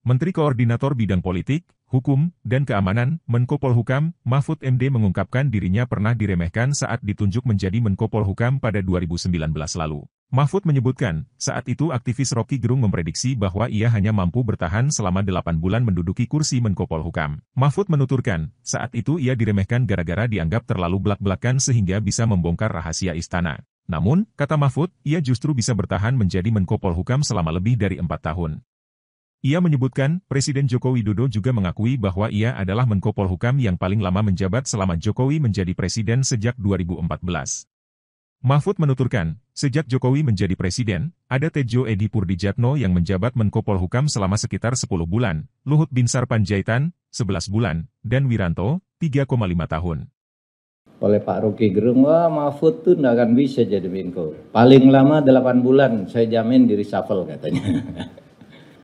Menteri Koordinator Bidang Politik, Hukum, dan Keamanan, Menko Polhukam, Mahfud MD mengungkapkan dirinya pernah diremehkan saat ditunjuk menjadi Menko Polhukam pada 2019 lalu. Mahfud menyebutkan, saat itu aktivis Rocky Gerung memprediksi bahwa ia hanya mampu bertahan selama 8 bulan menduduki kursi Menko Polhukam. Mahfud menuturkan, saat itu ia diremehkan gara-gara dianggap terlalu belak-belakan sehingga bisa membongkar rahasia istana. Namun, kata Mahfud, ia justru bisa bertahan menjadi Menko Polhukam selama lebih dari empat tahun. Ia menyebutkan, Presiden Joko Widodo juga mengakui bahwa ia adalah Menko Polhukam yang paling lama menjabat selama Jokowi menjadi presiden sejak 2014. Mahfud menuturkan, sejak Jokowi menjadi presiden, ada Tejo Edi Purdijatno yang menjabat Menko Polhukam selama sekitar 10 bulan, Luhut Binsar Panjaitan, 11 bulan, dan Wiranto, 3,5 tahun. Oleh Pak Ruki Gerung, wah Mahfud tuh nggak akan bisa jadi Menko. Paling lama 8 bulan, saya jamin di reshuffle katanya.